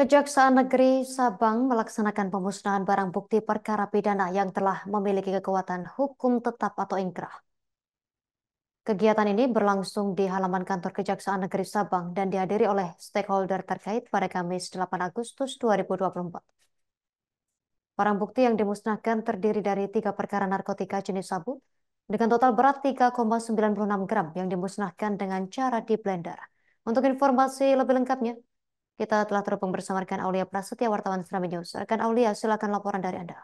Kejaksaan Negeri Sabang melaksanakan pemusnahan barang bukti perkara pidana yang telah memiliki kekuatan hukum tetap atau inkrah. Kegiatan ini berlangsung di halaman kantor Kejaksaan Negeri Sabang dan dihadiri oleh stakeholder terkait pada Kamis 8 Agustus 2024. Barang bukti yang dimusnahkan terdiri dari tiga perkara narkotika jenis sabu dengan total berat 3,96 gram yang dimusnahkan dengan cara di blender. Untuk informasi lebih lengkapnya, kita telah terhubung bersama rekan Aulia Prasetya, wartawan Serambi News. Rekan Aulia, silakan laporan dari Anda.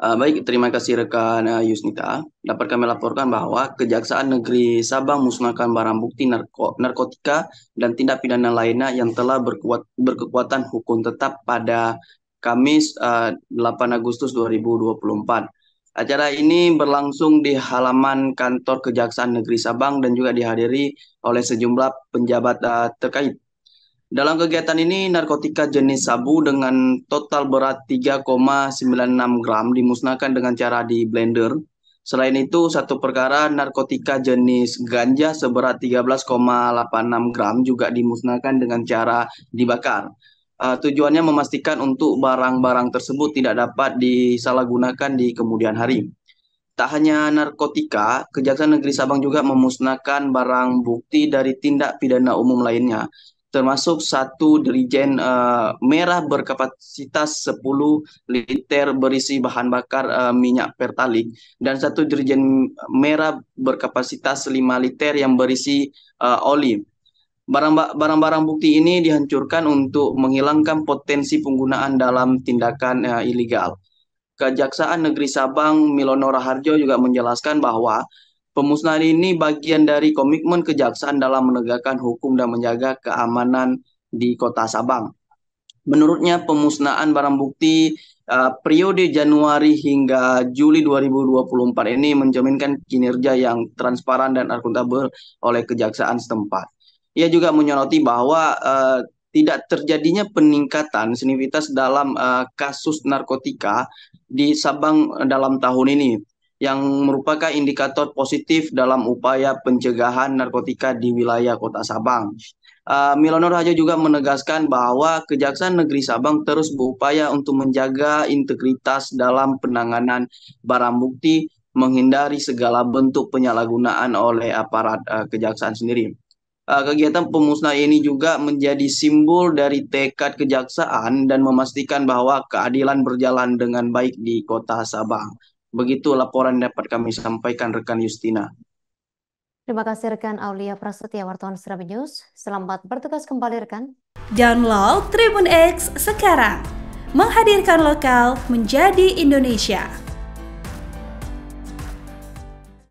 Uh, baik, terima kasih rekan uh, Yusnita. Dapat kami laporkan bahwa Kejaksaan Negeri Sabang musnahkan barang bukti narko narkotika dan tindak pidana lainnya yang telah berkuat berkekuatan hukum tetap pada Kamis uh, eh, 8 Agustus 2024. Acara ini berlangsung di halaman kantor Kejaksaan Negeri Sabang dan juga dihadiri oleh sejumlah penjabat uh, terkait. Dalam kegiatan ini, narkotika jenis sabu dengan total berat 3,96 gram dimusnahkan dengan cara di blender. Selain itu, satu perkara narkotika jenis ganja seberat 13,86 gram juga dimusnahkan dengan cara dibakar. Uh, tujuannya memastikan untuk barang-barang tersebut tidak dapat disalahgunakan di kemudian hari. Tak hanya narkotika, Kejaksaan Negeri Sabang juga memusnahkan barang bukti dari tindak pidana umum lainnya termasuk satu dirijen uh, merah berkapasitas 10 liter berisi bahan bakar uh, minyak pertalik dan satu dirijen merah berkapasitas 5 liter yang berisi uh, oli. Barang-barang bukti ini dihancurkan untuk menghilangkan potensi penggunaan dalam tindakan uh, ilegal. Kejaksaan Negeri Sabang Milono Raharjo juga menjelaskan bahwa Pemusnahan ini bagian dari komitmen kejaksaan dalam menegakkan hukum dan menjaga keamanan di Kota Sabang. Menurutnya pemusnahan barang bukti uh, periode Januari hingga Juli 2024 ini menjaminkan kinerja yang transparan dan akuntabel oleh kejaksaan setempat. Ia juga menyoroti bahwa uh, tidak terjadinya peningkatan signifikas dalam uh, kasus narkotika di Sabang dalam tahun ini yang merupakan indikator positif dalam upaya pencegahan narkotika di wilayah Kota Sabang. Uh, Milonor Haja juga menegaskan bahwa Kejaksaan Negeri Sabang terus berupaya untuk menjaga integritas dalam penanganan barang bukti, menghindari segala bentuk penyalahgunaan oleh aparat uh, kejaksaan sendiri. Uh, kegiatan pemusnah ini juga menjadi simbol dari tekad kejaksaan dan memastikan bahwa keadilan berjalan dengan baik di Kota Sabang. Begitu laporan dapat kami sampaikan rekan Justina. Terima kasih rekan Aulia Prasetya wartawan Serabi News. Selamat bertugas kembali rekan. Download Tribun X sekarang. Menghadirkan lokal menjadi Indonesia.